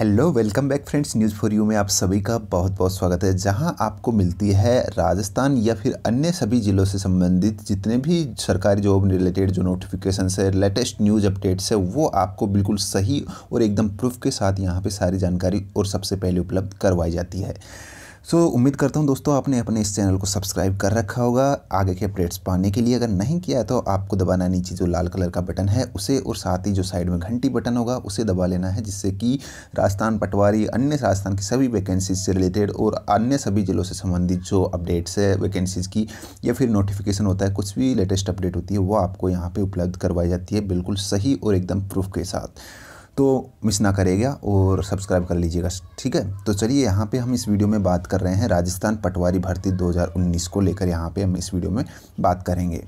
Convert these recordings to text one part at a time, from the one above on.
hello welcome back friends news for you में आप सभी का बहुत बहुत स्वागत है जहां आपको मिलती है राजस्थान या फिर अन्य सभी ज़िलों से संबंधित जितने भी सरकारी जॉब रिलेटेड जो नोटिफिकेशन है लेटेस्ट न्यूज़ अपडेट्स है वो आपको बिल्कुल सही और एकदम प्रूफ के साथ यहां पे सारी जानकारी और सबसे पहले उपलब्ध करवाई जाती है सो so, उम्मीद करता हूँ दोस्तों आपने अपने इस चैनल को सब्सक्राइब कर रखा होगा आगे के अपडेट्स पाने के लिए अगर नहीं किया है तो आपको दबाना नीचे जो लाल कलर का बटन है उसे और साथ ही जो साइड में घंटी बटन होगा उसे दबा लेना है जिससे कि राजस्थान पटवारी अन्य राजस्थान की सभी वैकेंसीज से रिलेटेड और अन्य सभी ज़िलों से संबंधित जो अपडेट्स है वैकेंसीज़ की या फिर नोटिफिकेशन होता है कुछ भी लेटेस्ट अपडेट होती है वो आपको यहाँ पर उपलब्ध करवाई जाती है बिल्कुल सही और एकदम प्रूफ के साथ तो मिस ना करेगा और सब्सक्राइब कर लीजिएगा ठीक है तो चलिए यहाँ पे हम इस वीडियो में बात कर रहे हैं राजस्थान पटवारी भर्ती 2019 को लेकर यहाँ पे हम इस वीडियो में बात करेंगे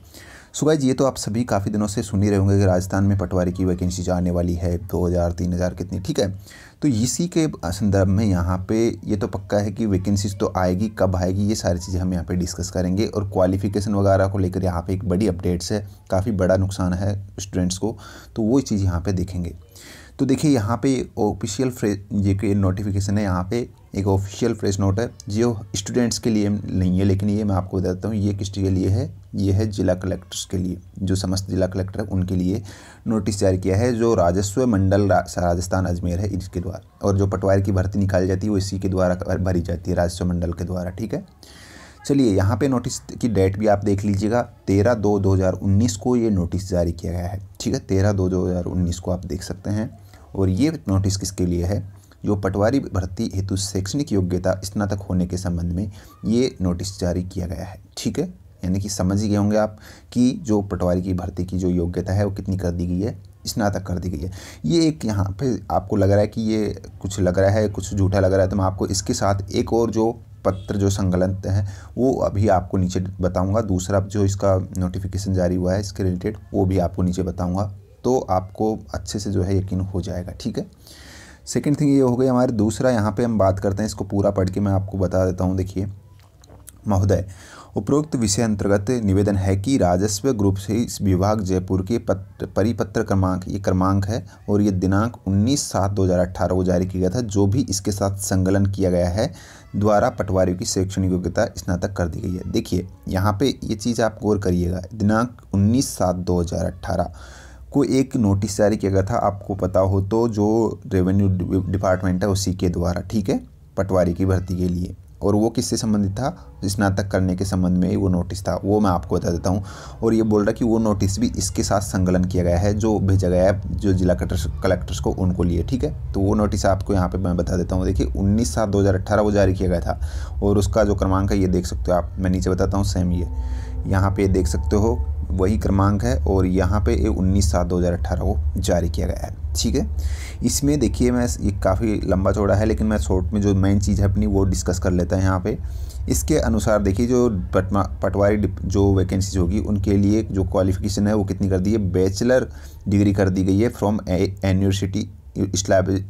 सुबह जी ये तो आप सभी काफ़ी दिनों से सुन ही रहे होंगे कि राजस्थान में पटवारी की वैकेंसी आने वाली है दो हज़ार तीन हज़ार कितनी ठीक है तो इसी के संदर्भ में यहाँ पे ये तो पक्का है कि वैकेंसीज तो आएगी कब आएगी ये सारी चीज़ें हम यहाँ पे डिस्कस करेंगे और क्वालिफिकेशन वगैरह को लेकर यहाँ पे एक बड़ी अपडेट्स है काफ़ी बड़ा नुकसान है स्टूडेंट्स को तो वो चीज़ यहाँ पर देखेंगे तो देखिए यहाँ पे ऑफिशियल फ्रेज ये नोटिफिकेशन है यहाँ पे एक ऑफिशियल फ्रेश नोट है जो स्टूडेंट्स के लिए नहीं है लेकिन ये मैं आपको बताता हूँ ये किसके लिए है ये है जिला कलेक्टर्स के लिए जो समस्त जिला कलेक्टर है उनके लिए नोटिस जारी किया है जो राजस्व मंडल रा, राजस्थान अजमेर है इसके द्वारा और जो पटवारी की भर्ती निकाली जाती है वो इसी के द्वारा भरी जाती है राजस्व मंडल के द्वारा ठीक है चलिए यहाँ पे नोटिस की डेट भी आप देख लीजिएगा तेरह दो दो हज़ार उन्नीस को ये नोटिस जारी किया गया है ठीक है तेरह दो दो हज़ार उन्नीस को आप देख सकते हैं और ये नोटिस किसके लिए है जो पटवारी भर्ती हेतु शैक्षणिक योग्यता स्नातक होने के संबंध में ये नोटिस जारी किया गया है ठीक है यानी कि समझ ही गए होंगे आप कि जो पटवारी की भर्ती की जो योग्यता है वो कितनी कर दी गई है स्नातक कर दी गई है ये एक यहाँ पे आपको लग रहा है कि ये कुछ लग रहा है कुछ झूठा लग रहा है तो मैं आपको इसके साथ एक और जो पत्र जो संकलन है वो अभी आपको नीचे बताऊंगा दूसरा जो इसका नोटिफिकेशन जारी हुआ है इसके रिलेटेड वो भी आपको नीचे बताऊंगा तो आपको अच्छे से जो है यकीन हो जाएगा ठीक है सेकेंड थिंग ये हो गई हमारे दूसरा यहाँ पे हम बात करते हैं इसको पूरा पढ़ के मैं आपको बता देता हूँ देखिए महोदय उपरोक्त विषय अंतर्गत निवेदन है कि राजस्व ग्रुप से इस विभाग जयपुर के पत्र परिपत्र क्रमांक ये क्रमांक है और ये दिनांक 19 सात 2018 को जारी किया गया था जो भी इसके साथ संकलन किया गया है द्वारा पटवारियों की शैक्षणिक योग्यता स्नातक कर दी गई है देखिए यहाँ पे ये चीज़ आप गौर करिएगा दिनांक उन्नीस सात दो हज़ार अट्ठारह को एक नोटिस जारी किया गया था आपको पता हो तो जो रेवेन्यू डिपार्टमेंट है उसी के द्वारा ठीक है पटवारी की भर्ती के लिए और वो किससे संबंधित था स्नातक करने के संबंध में वो नोटिस था वो मैं आपको बता देता हूँ और ये बोल रहा कि वो नोटिस भी इसके साथ संकलन किया गया है जो भेजा गया है जो जिला कलेक्टर्स कलेक्टर्स को उनको लिए ठीक है तो वो नोटिस आपको यहाँ पे मैं बता देता हूँ देखिए उन्नीस सात दो वो जारी किया गया था और उसका जो क्रमांक है ये देख सकते हो आप मैं नीचे बताता हूँ सेम ये यहाँ पर देख सकते हो वही क्रमांक है और यहाँ पे ये उन्नीस सात दो हज़ार अट्ठारह को जारी किया गया है ठीक है इसमें देखिए मैं ये काफ़ी लंबा चौड़ा है लेकिन मैं शॉर्ट में जो मेन चीज़ है अपनी वो डिस्कस कर लेता है यहाँ पे इसके अनुसार देखिए जो पटवारी जो वैकेंसीज होगी उनके लिए जो क्वालिफिकेशन है वो कितनी कर दी है बैचलर डिग्री कर दी गई है from university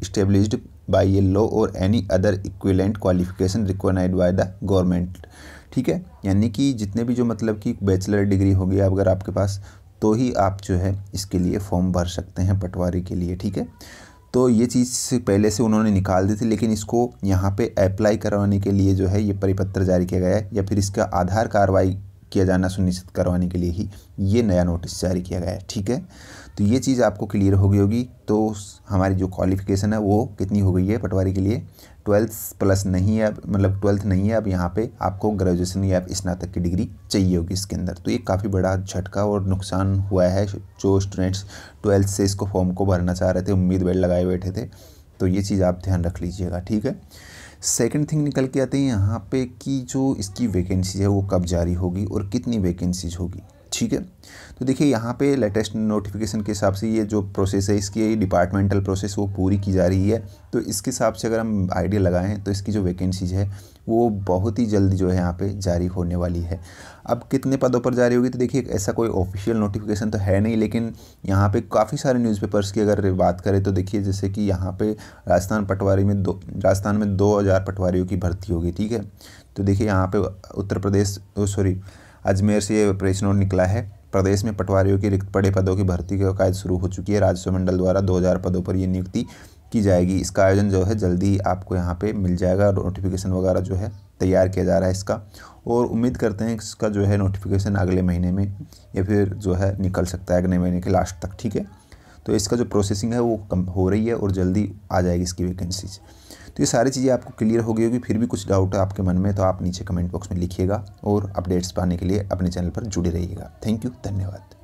established by a law और any other equivalent qualification required by the government ठीक है यानी कि जितने भी जो मतलब कि बैचलर डिग्री होगी अगर आपके पास तो ही आप जो है इसके लिए फॉर्म भर सकते हैं पटवारी के लिए ठीक है तो ये चीज़ पहले से उन्होंने निकाल दी थी लेकिन इसको यहाँ पे अप्लाई करवाने के लिए जो है ये परिपत्र जारी किया गया है या फिर इसका आधार कार्रवाई किया जाना सुनिश्चित करवाने के लिए ही ये नया नोटिस जारी किया गया है ठीक है तो ये चीज़ आपको क्लियर हो गई होगी तो हमारी जो क्वालिफिकेशन है वो कितनी हो गई है पटवारी के लिए ट्वेल्थ प्लस नहीं है मतलब ट्वेल्थ नहीं है अब यहाँ पे आपको ग्रेजुएशन या स्नातक की डिग्री चाहिए होगी इसके अंदर तो ये काफ़ी बड़ा झटका और नुकसान हुआ है जो स्टूडेंट्स ट्वेल्थ से इसको फॉर्म को भरना चाह रहे थे उम्मीद बेड़ लगाए बैठे थे तो ये चीज़ आप ध्यान रख लीजिएगा ठीक है सेकंड थिंग निकल के आते हैं यहाँ पे कि जो इसकी वैकेंसी है वो कब जारी होगी और कितनी वैकेंसीज होगी ठीक है तो देखिए यहाँ पे लेटेस्ट नोटिफिकेशन के हिसाब से ये जो प्रोसेस है इसकी डिपार्टमेंटल प्रोसेस वो पूरी की जा रही है तो इसके हिसाब से अगर हम आइडिया लगाएं तो इसकी जो वैकेंसीज है वो बहुत ही जल्दी जो है यहाँ पे जारी होने वाली है अब कितने पदों पर जारी होगी तो देखिए ऐसा कोई ऑफिशियल नोटिफिकेशन तो है नहीं लेकिन यहाँ पे काफ़ी सारे न्यूज़पेपर्स की अगर बात करें तो देखिए जैसे कि यहाँ पे राजस्थान पटवारी में दो राजस्थान में दो हज़ार पटवारियों की भर्ती होगी ठीक है तो देखिए यहाँ पे उत्तर प्रदेश सॉरी अजमेर से ये प्रेस नोट निकला है प्रदेश में पटवारियों की रिक्त पड़े पदों की भर्ती की कायद शुरू हो चुकी है राजस्व मंडल द्वारा 2000 पदों पर ये नियुक्ति की जाएगी इसका आयोजन जो है जल्दी ही आपको यहाँ पे मिल जाएगा नोटिफिकेशन वगैरह जो है तैयार किया जा रहा है इसका और उम्मीद करते हैं इसका जो है नोटिफिकेशन अगले महीने में या फिर जो है निकल सकता है अगले महीने के लास्ट तक ठीक है तो इसका जो प्रोसेसिंग है वो कम हो रही है और जल्दी आ जाएगी इसकी वैकेंसीज तो ये सारी चीज़ें आपको क्लियर हो गई होगी फिर भी कुछ डाउट है आपके मन में तो आप नीचे कमेंट बॉक्स में लिखिएगा और अपडेट्स पाने के लिए अपने चैनल पर जुड़े रहिएगा थैंक यू धन्यवाद